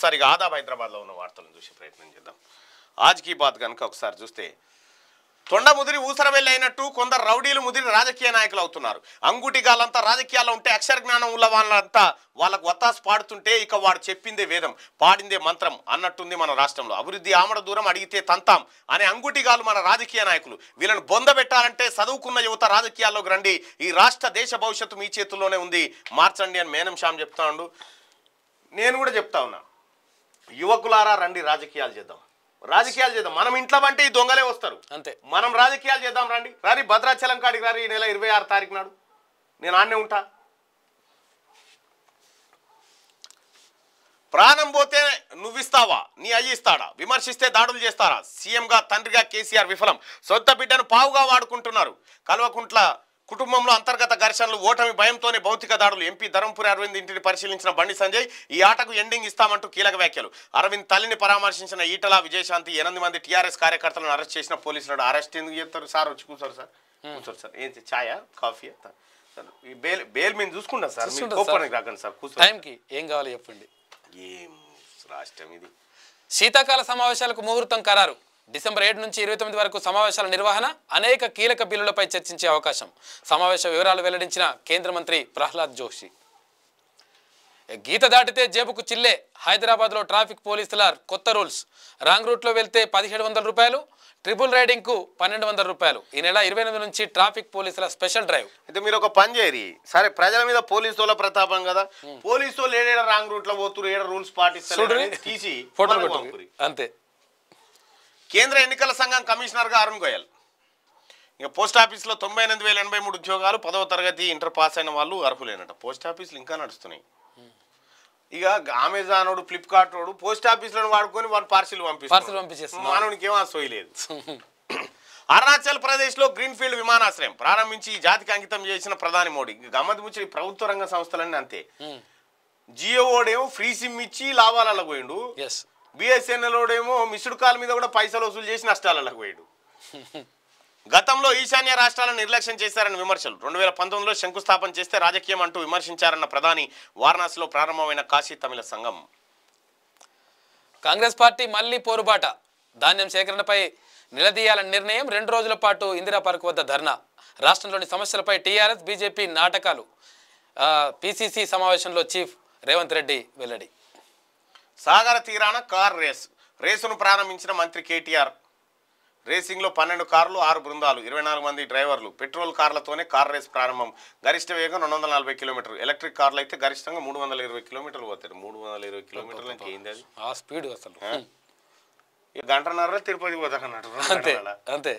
ఒకసారి ఆదాబ్ హైదరాబాద్లో ఉన్న వార్తలను చూసే ప్రయత్నం చేద్దాం ఆజ్ కీ బాత్ కనుక ఒకసారి చూస్తే తొండ ముదిరి ఊసర వెళ్ళైనట్టు కొందరు రౌడీలు ముదిరి రాజకీయ నాయకులు అవుతున్నారు అంగుటిగాలంతా రాజకీయాల్లో ఉంటే అక్షర జ్ఞానం ఉన్న వాళ్ళంతా వాళ్ళకు వత్తాసు పాడుతుంటే ఇక వాడు చెప్పిందే వేదం పాడిందే మంత్రం అన్నట్టుంది మన రాష్ట్రంలో అభివృద్ధి ఆమడ దూరం అడిగితే తంతాం అనే అంగుటిగాలు మన రాజకీయ నాయకులు వీళ్ళని బొందబెట్టాలంటే చదువుకున్న యువత రాజకీయాల్లోకి రండి ఈ రాష్ట్ర దేశ భవిష్యత్తు మీ చేతుల్లోనే ఉంది మార్చండి అని మేనం శ్యామ్ చెప్తా నేను కూడా చెప్తా ఉన్నా యువకులారా రండి రాజకీయాలు చేద్దాం రాజకీయాలు చేద్దాం మనం ఇంట్లో అంటే ఈ దొంగలే వస్తారు అంతే మనం రాజకీయాలు చేద్దాం రండి రారి భద్రాచలం కాడికి రారి ఈ నెల ఇరవై ఆరు తారీఖు నాడు నేను ఆడనే ఉంటా ప్రాణం పోతే నువ్విస్తావా నీ అయ్యి ఇస్తాడా విమర్శిస్తే దాడులు చేస్తారా సీఎంగా తండ్రిగా కేసీఆర్ విఫలం సొంత బిడ్డను పావుగా వాడుకుంటున్నారు కల్వకుంట్ల కుటుంబంలో అంతర్గత ఘర్షణలు ఓటమి భయంతోనే భౌతిక దాడులు ఎంపీ ధరంపురి అరవింద్ ఇంటిని పరిశీలించిన బండి సంజయ్ ఈ ఆటకు ఎండింగ్ ఇస్తామంటూ కీలక వ్యాఖ్యలు అరవింద్ తల్లిని పరామర్శించిన ఈటల విజయశాంతి ఎనిమిది మంది టీఆర్ఎస్ కార్యకర్తలను అరెస్ట్ చేసిన పోలీసులు అరెస్ట్ ఎందుకు చెప్తారు సార్ వచ్చి కూర్చోరు సార్ కూర్చోరు సార్ ఏంటి ఛాయా కాఫీ బేల్ బేల్ మేము చూసుకుంటాం సార్ రాకండి సార్ టైంకి ఏం కావాలి చెప్పండి ఏం రాష్ట్రం ఇది శీతాకాల సమావేశాలకు ముహూర్తం ఖరారు డిసెంబర్ ఏడు నుంచి ఇరవై తొమ్మిది వరకు సమావేశాల నిర్వహణ అనేక కీలక బిల్లులపై చర్చించే అవకాశం సమావేశ వివరాలు వెల్లడించిన కేంద్ర మంత్రి ప్రహ్లాద్ జోషి గీత దాటితే జేబుకు చిల్లే హైదరాబాద్లో ట్రాఫిక్ పోలీసుల కొత్త రూల్స్ రాంగ్ రూట్లో వెళ్తే పదిహేడు వందల రూపాయలు ట్రిపుల్ రైడింగ్కు పన్నెండు వందల రూపాయలు ఈ నెల ఇరవై ఎనిమిది నుంచి ట్రాఫిక్ పోలీసుల స్పెషల్ డ్రైవ్ అయితే మీరు ఒక పని చేయరు సరే ప్రజల మీద పోలీసుల ప్రతాపం కదా పోలీసులు రాంగ్ రూట్లో పోతున్నారు ఏడ రూల్స్ పాటిస్తారు తీసి ఫోటో అంతే కేంద్ర ఎన్నికల సంఘం కమిషనర్గా అరుణ్ గోయల్ ఇక పోస్ట్ ఆఫీస్లో తొంభై ఎనిమిది వేల ఎనభై మూడు ఉద్యోగాలు పదవ తరగతి ఇంటర్ పాస్ అయిన వాళ్ళు అర్హులేనట పోస్ట్ ఆఫీసులు ఇంకా నడుస్తున్నాయి ఇక అమెజాన్ వాడు ఫ్లిప్కార్ట్ వాడు పోస్ట్ ఆఫీసులను వాడుకొని వాళ్ళు పార్సిల్ పంపిస్తారు మానవునికి ఏం లేదు అరుణాచల్ ప్రదేశ్లో గ్రీన్ఫీల్డ్ విమానాశ్రయం ప్రారంభించి జాతికి అంకితం చేసిన ప్రధాని మోడీ గమ్మతి ముచ్చి ప్రభుత్వ రంగ సంస్థలన్నీ అంతే జియో ఓడేమో ఫ్రీ సిమ్ ఇచ్చి లాభాలలో పోయిండు బిఎస్ఎన్ఎల్లోడేమో మిస్డ్ కాల్ మీద కూడా పైసలు వసూలు చేసి నష్టాలకు పోయాడు గతంలో ఈశాన్య రాష్ట్రాలను నిర్లక్ష్యం చేశారని విమర్శలు రెండు వేల పంతొమ్మిదిలో శంకుస్థాపన చేస్తే రాజకీయం అంటూ విమర్శించారన్న ప్రధాని వారణాసిలో ప్రారంభమైన కాశీ తమిళ సంఘం కాంగ్రెస్ పార్టీ మళ్లీ పోరుబాట ధాన్యం సేకరణపై నిలదీయాలని నిర్ణయం రెండు రోజుల పాటు ఇందిరా పార్క్ వద్ద ధర్నా రాష్ట్రంలోని సమస్యలపై టీఆర్ఎస్ బీజేపీ నాటకాలు పిసిసి సమావేశంలో చీఫ్ రేవంత్ రెడ్డి వెల్లడి సాగర తీరాన కార్ రేస్ రేసును ప్రారంభించిన మంత్రి కేటీఆర్ రేసింగ్లో పన్నెండు కార్లు ఆరు బృందాలు ఇరవై నాలుగు మంది డ్రైవర్లు పెట్రోల్ కార్లతోనే కార్ రేస్ ప్రారంభం గరిష్ట వేగం రెండు వందల నలభై కిలోమీటర్లు ఎలక్ట్రిక్ కార్లు అయితే గరిష్టంగా మూడు వందల ఇరవై కిలోమీటర్లు పోతాడు మూడు వందల ఇరవై కిలోమీటర్లు అది ఆ స్పీడ్ అసలు గంటన్నర తిరుపతి పోతా అన్నట్టు అంతే అంతే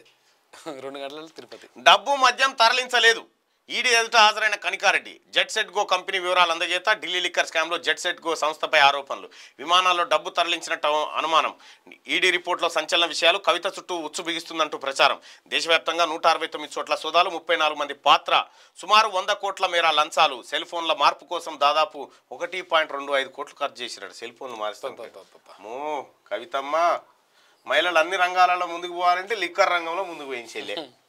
రెండు గంటల తిరుపతి డబ్బు మద్యం తరలించలేదు ఈడీ ఎదుట హాజరైన Kanika Reddy jet set go company వివరాలు అందజేత ఢిల్లీ లిక్కర్ స్కామ్లో జెట్ సెట్ గో సంస్థపై ఆరోపణలు విమానాల్లో డబ్బు తరలించినట్టు అనుమానం ఈడీ రిపోర్ట్లో సంచలన విషయాలు కవిత చుట్టూ ఉచ్చు బిగిస్తుందంటూ ప్రచారం దేశవ్యాప్తంగా నూట అరవై తొమ్మిది చోట్ల సోదాలు ముప్పై నాలుగు మంది పాత్ర సుమారు వంద కోట్ల మేర లంచాలు సెల్ ఫోన్ల మార్పు కోసం దాదాపు ఒకటి పాయింట్ రెండు ఐదు కోట్లు ఖర్చు చేసినాడు సెల్ ఫోన్లు మారుస్తాము కవితమ్మ మహిళలు అన్ని రంగాలలో ముందుకు పోవాలంటే లిక్కర్ రంగంలో ముందుకు పోయించేలే